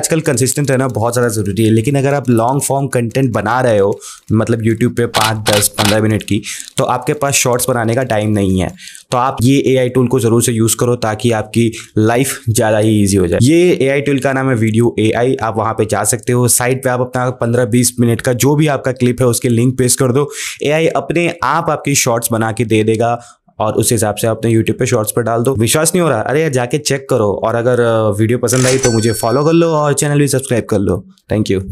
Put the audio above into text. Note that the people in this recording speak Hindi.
आजकल कंसिस्टेंट रहना बहुत ज़्यादा ज़रूरी है लेकिन अगर आप लॉन्ग फॉर्म कंटेंट बना रहे हो मतलब यूट्यूब पे पाँच दस पंद्रह मिनट की तो आपके पास शॉर्ट्स बनाने का टाइम नहीं है तो आप ये ए टूल को ज़रूर से यूज़ करो ताकि आपकी लाइफ ज़्यादा ही ईजी हो जाए ये ए टूल का नाम है वीडियो ए आप वहाँ पर जा सकते हो साइट पर आप अपना पंद्रह बीस मिनट का जो भी आपका क्लिप है उसके लिंक पेश कर दो ए अपने आप आपकी शॉर्ट्स बना के दे देगा और उस हिसाब से आपने यूट्यूब पे शॉर्ट्स पर डाल दो विश्वास नहीं हो रहा अरे जाके चेक करो और अगर वीडियो पसंद आई तो मुझे फॉलो कर लो और चैनल भी सब्सक्राइब कर लो थैंक यू